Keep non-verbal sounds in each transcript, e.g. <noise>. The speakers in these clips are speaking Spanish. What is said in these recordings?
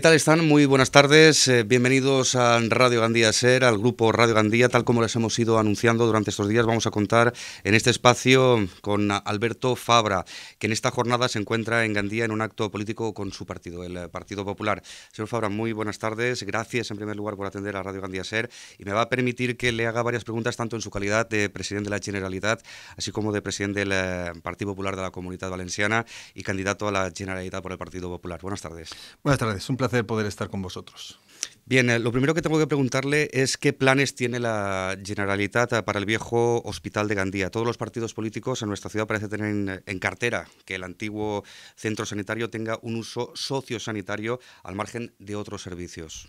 ¿Qué tal están? Muy buenas tardes. Eh, bienvenidos a Radio Gandía Ser, al grupo Radio Gandía. Tal como les hemos ido anunciando durante estos días, vamos a contar en este espacio con Alberto Fabra, que en esta jornada se encuentra en Gandía en un acto político con su partido, el Partido Popular. Señor Fabra, muy buenas tardes. Gracias en primer lugar por atender a Radio Gandía Ser y me va a permitir que le haga varias preguntas, tanto en su calidad de presidente de la Generalidad, así como de presidente del eh, Partido Popular de la Comunidad Valenciana y candidato a la Generalidad por el Partido Popular. Buenas tardes. Buenas tardes. Un placer poder estar con vosotros. Bien, eh, lo primero que tengo que preguntarle es qué planes tiene la Generalitat eh, para el viejo Hospital de Gandía. Todos los partidos políticos en nuestra ciudad parece tener en cartera que el antiguo centro sanitario tenga un uso sociosanitario al margen de otros servicios.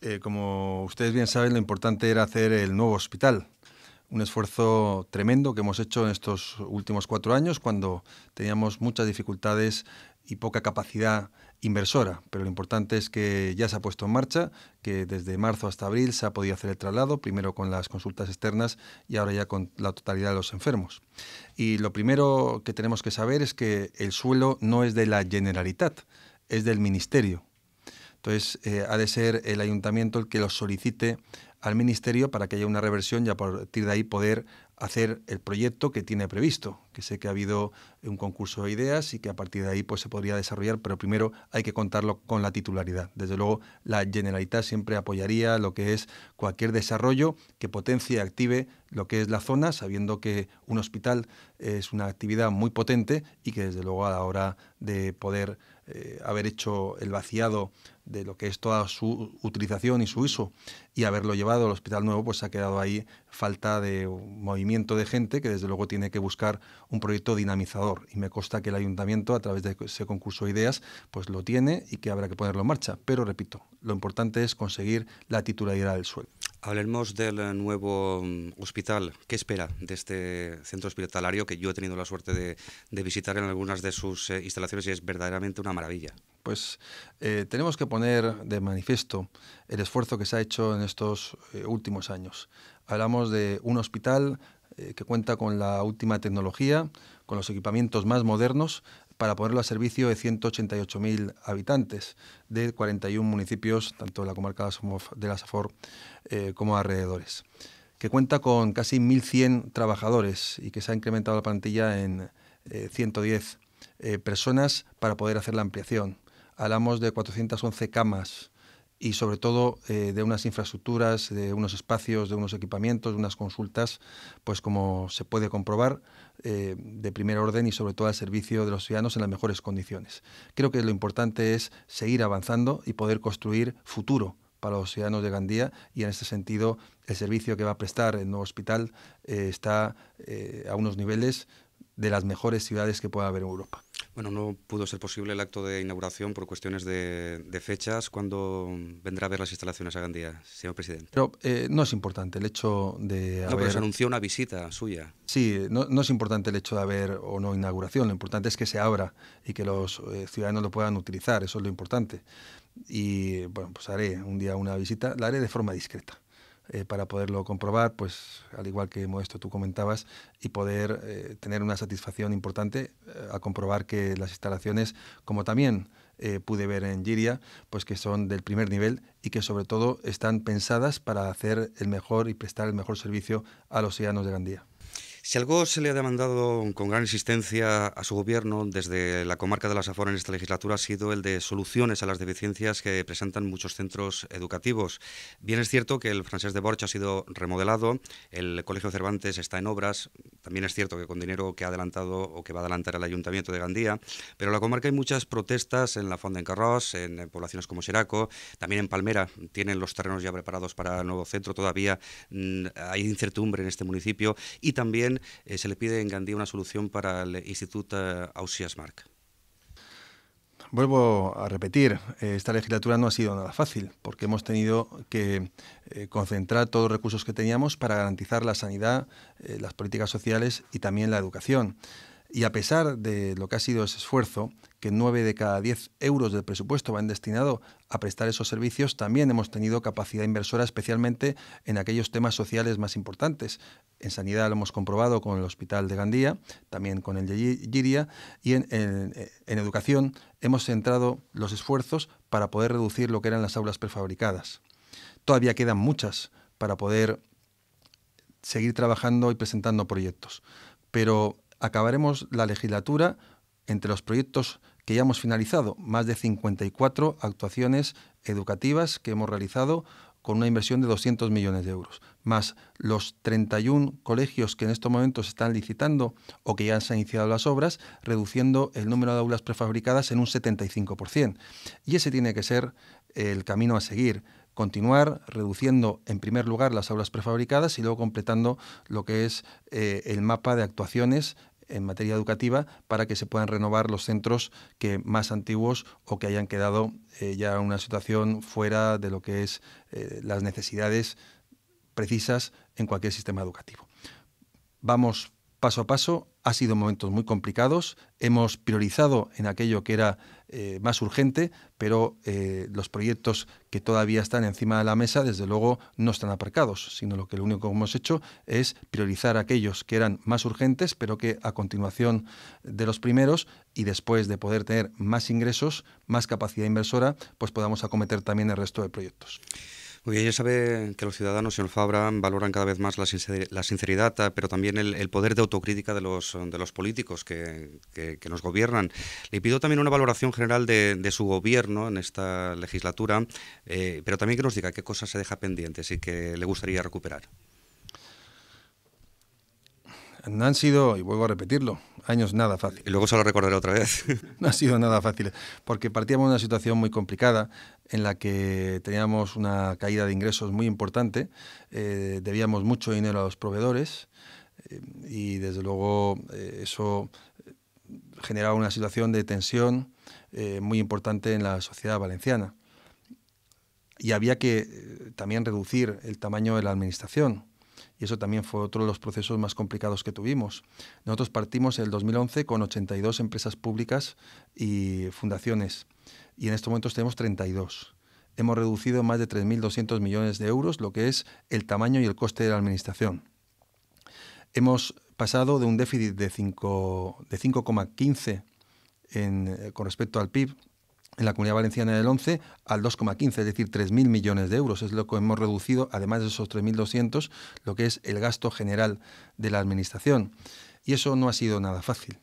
Eh, como ustedes bien saben, lo importante era hacer el nuevo hospital un esfuerzo tremendo que hemos hecho en estos últimos cuatro años, cuando teníamos muchas dificultades y poca capacidad inversora, pero lo importante es que ya se ha puesto en marcha, que desde marzo hasta abril se ha podido hacer el traslado, primero con las consultas externas y ahora ya con la totalidad de los enfermos. Y lo primero que tenemos que saber es que el suelo no es de la Generalitat, es del Ministerio. Entonces, eh, ha de ser el ayuntamiento el que lo solicite al ministerio para que haya una reversión y a partir de ahí poder hacer el proyecto que tiene previsto, que sé que ha habido un concurso de ideas y que a partir de ahí pues, se podría desarrollar, pero primero hay que contarlo con la titularidad. Desde luego, la Generalitat siempre apoyaría lo que es cualquier desarrollo que potencie y active lo que es la zona, sabiendo que un hospital es una actividad muy potente y que desde luego a la hora de poder eh, haber hecho el vaciado de lo que es toda su utilización y su uso y haberlo llevado al Hospital Nuevo, pues ha quedado ahí falta de movimiento de gente que desde luego tiene que buscar un proyecto dinamizador. Y me consta que el ayuntamiento, a través de ese concurso de ideas, pues lo tiene y que habrá que ponerlo en marcha. Pero repito, lo importante es conseguir la titularidad del suelo. Hablemos del eh, nuevo mm, hospital. ¿Qué espera de este centro hospitalario que yo he tenido la suerte de, visitar en algunas de sus eh, instalaciones y es verdaderamente una maravilla? Pues eh, tenemos que poner de manifiesto el esfuerzo que se ha hecho en estos últimos años. Hablamos de un hospital que cuenta con la última tecnología, con los equipamientos más modernos para ponerlo a servicio de 188.000 habitantes de 41 municipios, tanto de la comarca de la Safor eh, como alrededores, que cuenta con casi 1.100 trabajadores y que se ha incrementado la plantilla en 110 eh, eh, personas para poder hacer la ampliación. Hablamos de 411 camas, y sobre todo eh, de unas infraestructuras, de unos espacios, de unos equipamientos, de unas consultas, pues como se puede comprobar, eh, de primer orden y sobre todo al servicio de los ciudadanos en las mejores condiciones. Creo que lo importante es seguir avanzando y poder construir futuro para los ciudadanos de Gandía y en este sentido el servicio que va a prestar el nuevo hospital eh, está a unos niveles de las mejores ciudades que pueda haber en Europa. Bueno, no pudo ser posible el acto de inauguración por cuestiones de, fechas. ¿Cuándo vendrá a ver las instalaciones a Gandía, señor presidente? Pero eh, no es importante el hecho de haber... No, pero se anunció una visita suya. Sí, no, es importante el hecho de haber o no inauguración. Lo importante es que se abra y que los eh, ciudadanos lo puedan utilizar. Eso es lo importante. Y bueno, pues haré un día una visita. La haré de forma discreta. Eh, para poderlo comprobar, pues al igual que Moesto tú comentabas, y poder eh, tener una satisfacción importante eh, a comprobar que las instalaciones, como también pude ver en Giria, pues que son del primer nivel y que sobre todo están pensadas para hacer el mejor y prestar el mejor servicio a los ciudadanos de Gandía. Si algo se le ha demandado con gran insistencia a su gobierno desde la comarca de la Safora en esta legislatura ha sido el de soluciones a las deficiencias que presentan muchos centros educativos. Bien es cierto que el francés de Borch ha sido remodelado, el Colegio Cervantes está en obras, también es cierto que con dinero que ha adelantado o que va a adelantar el Ayuntamiento de Gandía, pero en la comarca hay muchas protestas en la Fonda en Carros, en poblaciones como Seraco, también en Palmera, tienen los terrenos ya preparados para el nuevo centro, todavía mm, hay incertidumbre en este municipio y también eh, se le pide en Gandía una solución para el Instituto eh, auschwitz Vuelvo a repetir, eh, esta legislatura no ha sido nada fácil, porque hemos tenido que concentrar todos los recursos que teníamos para garantizar la sanidad, las políticas sociales y también la educación. Y a pesar de lo que ha sido ese esfuerzo, que 9 de cada 10 euros del presupuesto van destinados a prestar esos servicios, también hemos tenido capacidad inversora, especialmente en aquellos temas sociales más importantes. En sanidad lo hemos comprobado con el Hospital de Gandía, también con el de y en educación hemos centrado los esfuerzos para poder reducir lo que eran las aulas prefabricadas. Todavía quedan muchas para poder seguir trabajando y presentando proyectos, pero acabaremos la legislatura entre los proyectos que ya hemos finalizado, más de 54 actuaciones educativas que hemos realizado con una inversión de 200 millones de euros, más los 31 colegios que en estos momentos están licitando o que ya se han iniciado las obras, reduciendo el número de aulas prefabricadas en un 75%. Y ese tiene que ser el camino a seguir, continuar reduciendo en primer lugar las aulas prefabricadas y luego completando lo que es eh, el mapa de actuaciones en materia educativa para que se puedan renovar los centros que más antiguos o que hayan quedado eh, ya en una situación fuera de lo que es eh, las necesidades precisas en cualquier sistema educativo. Vamos paso a paso, ha sido momentos muy complicados, hemos priorizado en aquello que era eh, más urgente, pero eh, los proyectos que todavía están encima de la mesa, desde luego, no están aparcados, sino lo que lo único que hemos hecho es priorizar aquellos que eran más urgentes, pero que a continuación de los primeros y después de poder tener más ingresos, más capacidad inversora, pues podamos acometer también el resto de proyectos. Oye, sabe que los ciudadanos, señor Fabra, valoran cada vez más la, sinceridad, ah, pero también el, poder de autocrítica de los, políticos que, nos gobiernan. Le pido también una valoración general de, su gobierno en esta legislatura, eh, pero también que nos diga qué cosas se deja pendientes y que le gustaría recuperar. No han sido, y vuelvo a repetirlo, años nada fáciles. Y luego se lo recordaré otra vez. <laughs> no ha sido nada fácil, porque partíamos de una situación muy complicada en la que teníamos una caída de ingresos muy importante, eh, debíamos mucho dinero a los proveedores eh, y desde luego eh, eso generaba una situación de tensión muy importante en la sociedad valenciana. Y había que también reducir el tamaño de la administración y eso también fue otro de los procesos más complicados que tuvimos. Nosotros partimos en el 2011 con 82 empresas públicas y fundaciones y en estos momentos tenemos 32. Hemos reducido más de 3.200 millones de euros, lo que es el tamaño y el coste de la administración. Hemos pasado de un déficit de 5,15 de eh, con respecto al PIB en la Comunidad Valenciana del 11 al 2,15, es decir, 3.000 millones de euros. Es lo que hemos reducido, además de esos 3.200, lo que es el gasto general de la Administración. Y eso no ha sido nada fácil.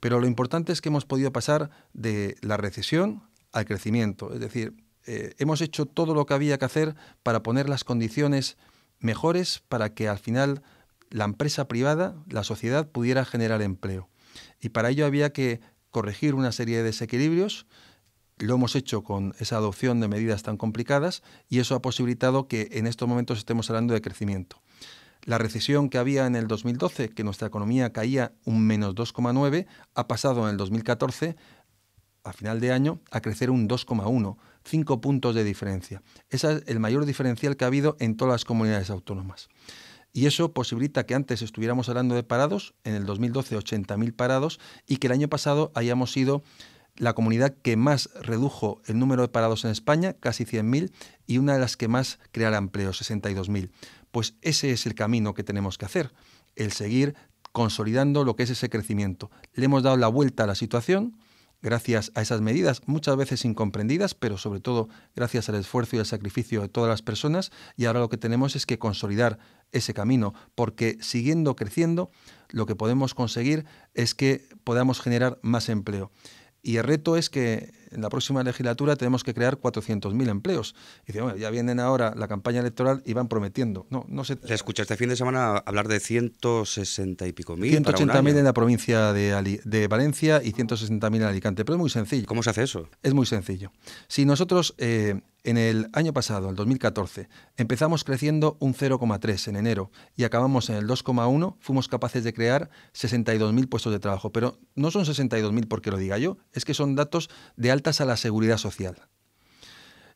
Pero lo importante es que hemos podido pasar de la recesión al crecimiento. Es decir, eh, hemos hecho todo lo que había que hacer para poner las condiciones mejores para que al final la empresa privada, la sociedad, pudiera generar empleo. Y para ello había que corregir una serie de desequilibrios, lo hemos hecho con esa adopción de medidas tan complicadas y eso ha posibilitado que en estos momentos estemos hablando de crecimiento. La recesión que había en el 2012, que nuestra economía caía un menos 2,9, ha pasado en el 2014, a final de año, a crecer un 2,1, cinco puntos de diferencia. Ese es el mayor diferencial que ha habido en todas las comunidades autónomas. Y eso posibilita que antes estuviéramos hablando de parados, en el 2012 80.000 parados, y que el año pasado hayamos sido la comunidad que más redujo el número de parados en España, casi 100.000, y una de las que más creará empleo, 62.000. Pues ese es el camino que tenemos que hacer, el seguir consolidando lo que es ese crecimiento. Le hemos dado la vuelta a la situación gracias a esas medidas, muchas veces incomprendidas, pero sobre todo gracias al esfuerzo y al sacrificio de todas las personas, y ahora lo que tenemos es que consolidar ese camino, porque siguiendo creciendo, lo que podemos conseguir es que podamos generar más empleo. Y el reto es que en la próxima legislatura tenemos que crear 400.000 empleos. Y dice, bueno, ya vienen ahora la campaña electoral y van prometiendo. No, no se... Le escuché este fin de semana hablar de 160 y pico mil. 180.000 en la provincia de, Valencia y 160.000 en Alicante. Pero es muy sencillo. ¿Cómo se hace eso? Es muy sencillo. Si nosotros eh, en el año pasado, el 2014, empezamos creciendo un 0,3 en enero y acabamos en el 2,1, fuimos capaces de crear 62.000 puestos de trabajo. Pero no son 62.000 porque lo diga yo, es que son datos de alta a la seguridad social.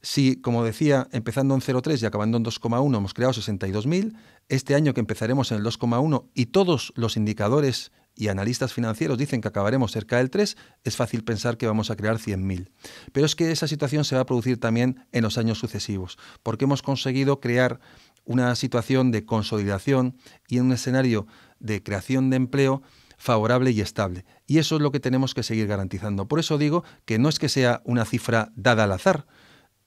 Si, como decía, empezando en 0,3 y acabando en 2,1 hemos creado 62.000, este año que empezaremos en el 2,1 y todos los indicadores y analistas financieros dicen que acabaremos cerca del 3, es fácil pensar que vamos a crear 100.000. Pero es que esa situación se va a producir también en los años sucesivos, porque hemos conseguido crear una situación de consolidación y en un escenario de creación de empleo favorable y estable. Y eso es lo que tenemos que seguir garantizando. Por eso digo que no es que sea una cifra dada al azar,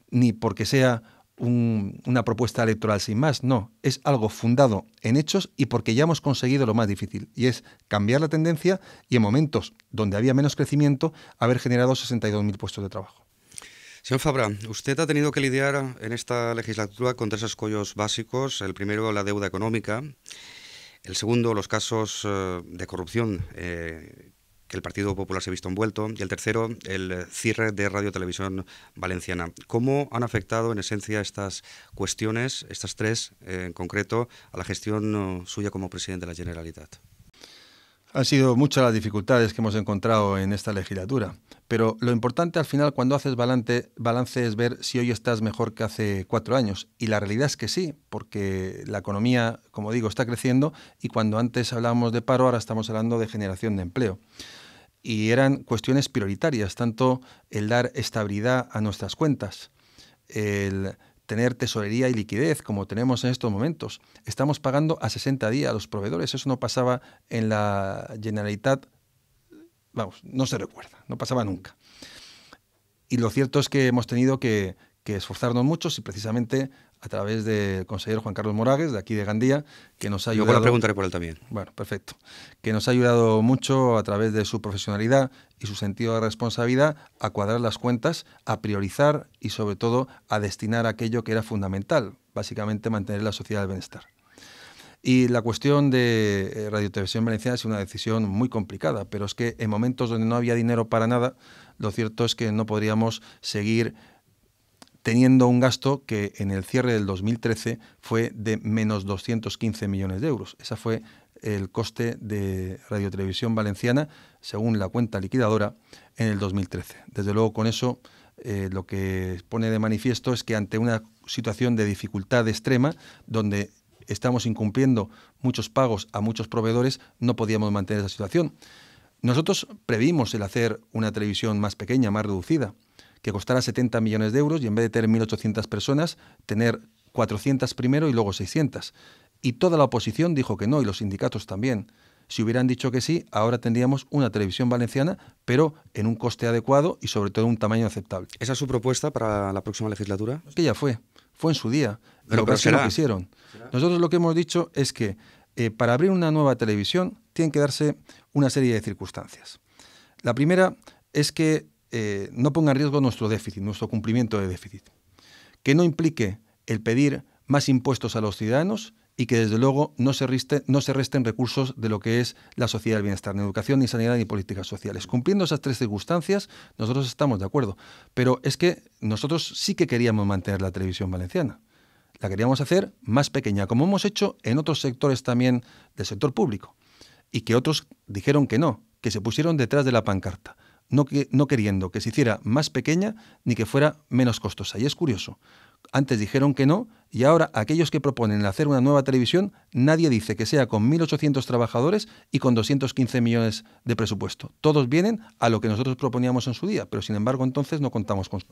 ni porque sea una propuesta electoral sin más, no, es algo fundado en hechos y porque ya hemos conseguido lo más difícil, y es cambiar la tendencia y en momentos donde había menos crecimiento, haber generado 62.000 puestos de trabajo. Señor Fabra, usted ha tenido que lidiar en esta legislatura con tres escollos básicos. El primero, la deuda económica. El segundo, los casos eh, de corrupción eh, que el Partido Popular se ha visto envuelto. Y el tercero, el cierre de Radio Televisión Valenciana. ¿Cómo han afectado en esencia estas cuestiones, estas tres eh, en concreto, a la gestión suya como presidente de la Generalitat? Han sido muchas las dificultades que hemos encontrado en esta legislatura, pero lo importante al final cuando haces balance, es ver si hoy estás mejor que hace cuatro años. Y la realidad es que sí, porque la economía, como digo, está creciendo y cuando antes hablábamos de paro, ahora estamos hablando de generación de empleo y eran cuestiones prioritarias, tanto el dar estabilidad a nuestras cuentas, el tener tesorería y liquidez como tenemos en estos momentos. Estamos pagando a 60 días a los proveedores. Eso no pasaba en la Generalitat, vamos, no se recuerda, no pasaba nunca. Y lo cierto es que hemos tenido que, esforzarnos mucho y precisamente a través del consejero Juan Carlos Moragues, de aquí de Gandía, que nos ha ayudado. Luego por él también. Bueno, perfecto. Que nos ha ayudado mucho a través de su profesionalidad y su sentido de responsabilidad a cuadrar las cuentas, a priorizar y sobre todo a destinar aquello que era fundamental, básicamente mantener la sociedad del bienestar. Y la cuestión de eh, Radio Televisión Valenciana es una decisión muy complicada, pero es que en momentos donde no había dinero para nada, lo cierto es que no podríamos seguir teniendo un gasto que en el cierre del 2013 fue de menos 215 millones de euros. Ese fue el coste de Radiotelevisión Valenciana, según la cuenta liquidadora, en el 2013. Desde luego, con eso eh, lo que pone de manifiesto es que ante una situación de dificultad extrema, donde estamos incumpliendo muchos pagos a muchos proveedores, no podíamos mantener esa situación. Nosotros previmos el hacer una televisión más pequeña, más reducida que costara 70 millones de euros y en vez de tener 1.800 personas, tener 400 primero y luego 600. Y toda la oposición dijo que no y los sindicatos también. Si hubieran dicho que sí, ahora tendríamos una televisión valenciana, pero en un coste adecuado y sobre todo un tamaño aceptable. ¿Esa es su propuesta para la próxima legislatura? que ya fue, fue en su día. Pero, lo pero será. Lo hicieron. Nosotros lo que hemos dicho es que eh, para abrir una nueva televisión tienen que darse una serie de circunstancias. La primera es que eh, no ponga en riesgo nuestro déficit, nuestro cumplimiento de déficit. Que no implique el pedir más impuestos a los ciudadanos y que desde luego no se, no se resten recursos de lo que es la sociedad del bienestar, ni educación, ni sanidad, ni políticas sociales. Cumpliendo esas tres circunstancias, nosotros estamos de acuerdo. Pero es que nosotros sí que queríamos mantener la televisión valenciana. La queríamos hacer más pequeña, como hemos hecho en otros sectores también del sector público. Y que otros dijeron que no, que se pusieron detrás de la pancarta no, que, no queriendo que se hiciera más pequeña ni que fuera menos costosa. Y es curioso. Antes dijeron que no y ahora aquellos que proponen hacer una nueva televisión, nadie dice que sea con 1.800 trabajadores y con 215 millones de presupuesto. Todos vienen a lo que nosotros proponíamos en su día, pero sin embargo entonces no contamos con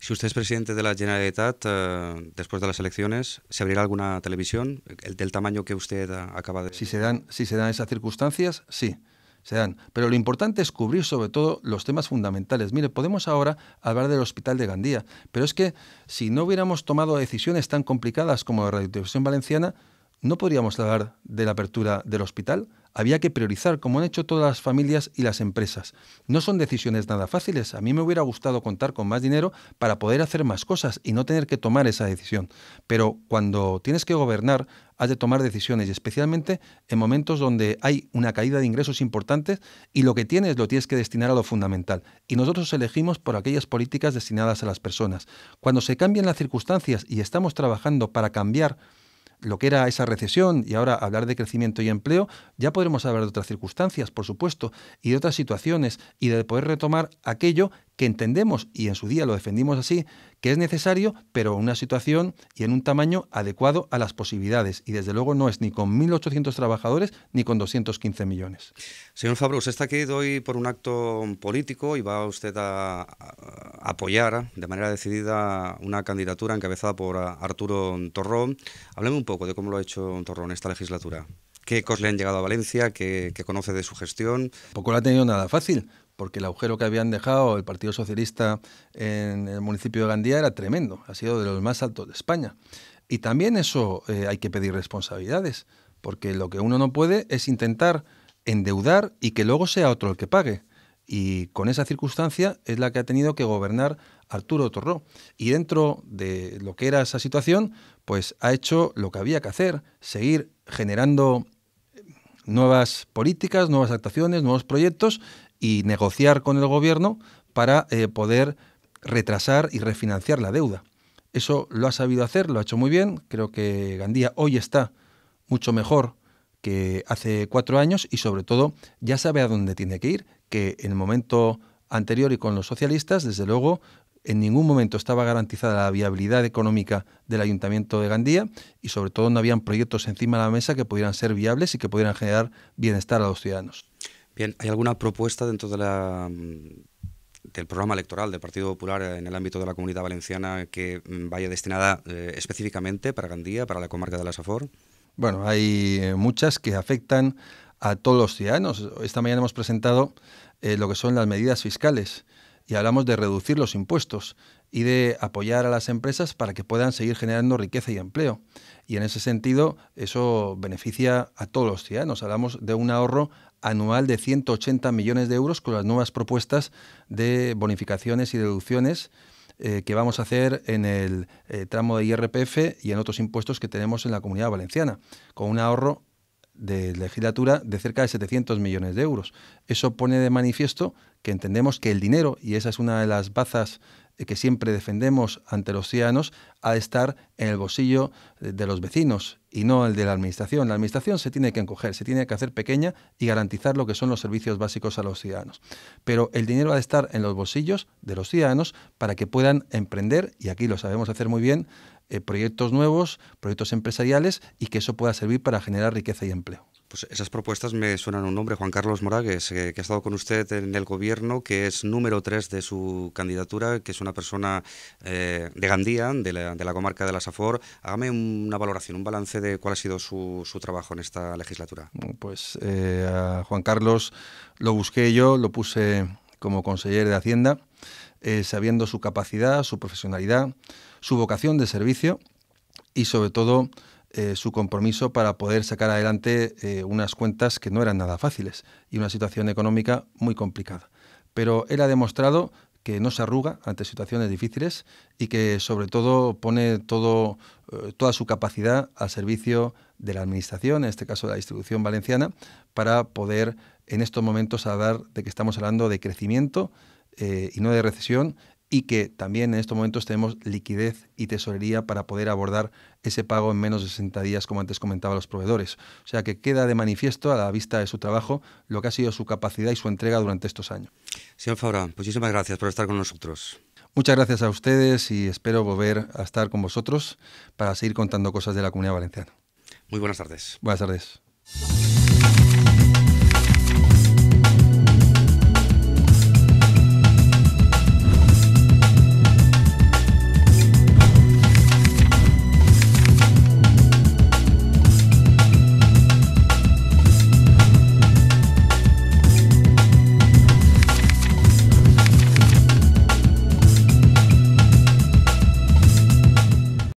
Si usted es presidente de la Generalitat, eh, después de las elecciones, ¿se abrirá alguna televisión del tamaño que usted eh, acaba de...? Si se, dan, si se dan esas circunstancias, sí se Pero lo importante es cubrir sobre todo los temas fundamentales. Mire, podemos ahora hablar del hospital de Gandía, pero es que si no hubiéramos tomado decisiones tan complicadas como la radiodifusión valenciana, no podríamos hablar de la apertura del hospital. Había que priorizar, como han hecho todas las familias y las empresas. No son decisiones nada fáciles. A mí me hubiera gustado contar con más dinero para poder hacer más cosas y no tener que tomar esa decisión. Pero cuando tienes que gobernar, has de tomar decisiones y especialmente en momentos donde hay una caída de ingresos importantes y lo que tienes lo tienes que destinar a lo fundamental. Y nosotros elegimos por aquellas políticas destinadas a las personas. Cuando se cambian las circunstancias y estamos trabajando para cambiar lo que era esa recesión y ahora hablar de crecimiento y empleo, ya podremos hablar de otras circunstancias, por supuesto, y de otras situaciones y de poder retomar aquello que entendemos, y en su día lo defendimos así, que es necesario, pero en una situación y en un tamaño adecuado a las posibilidades. Y desde luego no es ni con 1.800 trabajadores ni con 215 millones. Señor Fabro, usted está aquí hoy por un acto político y va usted a, apoyar de manera decidida una candidatura encabezada por Arturo Torrón. Hábleme un poco de cómo lo ha hecho Torrón esta legislatura. ¿Qué cosas le han llegado a Valencia? ¿Qué, conoce de su gestión? Poco la ha tenido nada fácil porque el agujero que habían dejado el Partido Socialista en el municipio de Gandía era tremendo, ha sido de los más altos de España. Y también eso eh, hay que pedir responsabilidades, porque lo que uno no puede es intentar endeudar y que luego sea otro el que pague. Y con esa circunstancia es la que ha tenido que gobernar Arturo Torró. Y dentro de lo que era esa situación, pues ha hecho lo que había que hacer, seguir generando nuevas políticas, nuevas actuaciones, nuevos proyectos y negociar con el gobierno para eh, poder retrasar y refinanciar la deuda. Eso lo ha sabido hacer, lo ha hecho muy bien. Creo que Gandía hoy está mucho mejor que hace cuatro años y sobre todo ya sabe a dónde tiene que ir, que en el momento anterior y con los socialistas, desde luego, en ningún momento estaba garantizada la viabilidad económica del ayuntamiento de Gandía y sobre todo no habían proyectos encima de la mesa que pudieran ser viables y que pudieran generar bienestar a los ciudadanos. ¿hay alguna propuesta dentro de la, mm, del programa electoral del Partido Popular en el ámbito de la comunidad valenciana que mm, vaya destinada eh, específicamente para Gandía, para la comarca de la Safor? Bueno, hay eh, muchas que afectan a todos los ciudadanos. Esta mañana hemos presentado eh, lo que son las medidas fiscales y hablamos de reducir los impuestos y de apoyar a las empresas para que puedan seguir generando riqueza y empleo. Y en ese sentido, eso beneficia a todos los ciudadanos. Hablamos de un ahorro anual de 180 millones de euros con las nuevas propuestas de bonificaciones y deducciones eh, que vamos a hacer en el eh, tramo de IRPF y en otros impuestos que tenemos en la comunidad valenciana, con un ahorro de legislatura de cerca de 700 millones de euros. Eso pone de manifiesto que entendemos que el dinero, y esa es una de las bazas eh, que siempre defendemos ante los ciudadanos, ha de estar en el bolsillo eh, de los vecinos y no el de la Administración. La Administración se tiene que encoger, se tiene que hacer pequeña y garantizar lo que son los servicios básicos a los ciudadanos. Pero el dinero ha de estar en los bolsillos de los ciudadanos para que puedan emprender, y aquí lo sabemos hacer muy bien, eh, proyectos nuevos, proyectos empresariales y que eso pueda servir para generar riqueza y empleo. Pues esas propuestas me suenan un nombre, Juan Carlos Moragues, eh, que ha estado con usted en el gobierno, que es número tres de su candidatura, que es una persona eh, de Gandía, de la, comarca de la Safor. Hágame una valoración, un balance de cuál ha sido su, trabajo en esta legislatura. Pues eh, a Juan Carlos lo busqué yo, lo puse como consejero de Hacienda, sabiendo su capacidad, su profesionalidad, su vocación de servicio y sobre todo eh, su compromiso para poder sacar adelante eh, unas cuentas que no eran nada fáciles y una situación económica muy complicada. Pero él ha demostrado que no se arruga ante situaciones difíciles y que sobre todo pone eh, toda su capacidad al servicio de la Administración, en este caso de la distribución valenciana, para poder en estos momentos hablar de que estamos hablando de crecimiento y no de recesión y que también en estos momentos tenemos liquidez y tesorería para poder abordar ese pago en menos de 60 días, como antes comentaba los proveedores. O sea que queda de manifiesto a la vista de su trabajo lo que ha sido su capacidad y su entrega durante estos años. Señor Fabra, muchísimas gracias por estar con nosotros. Muchas gracias a ustedes y espero volver a estar con vosotros para seguir contando cosas de la comunidad valenciana. Muy buenas tardes. Buenas tardes.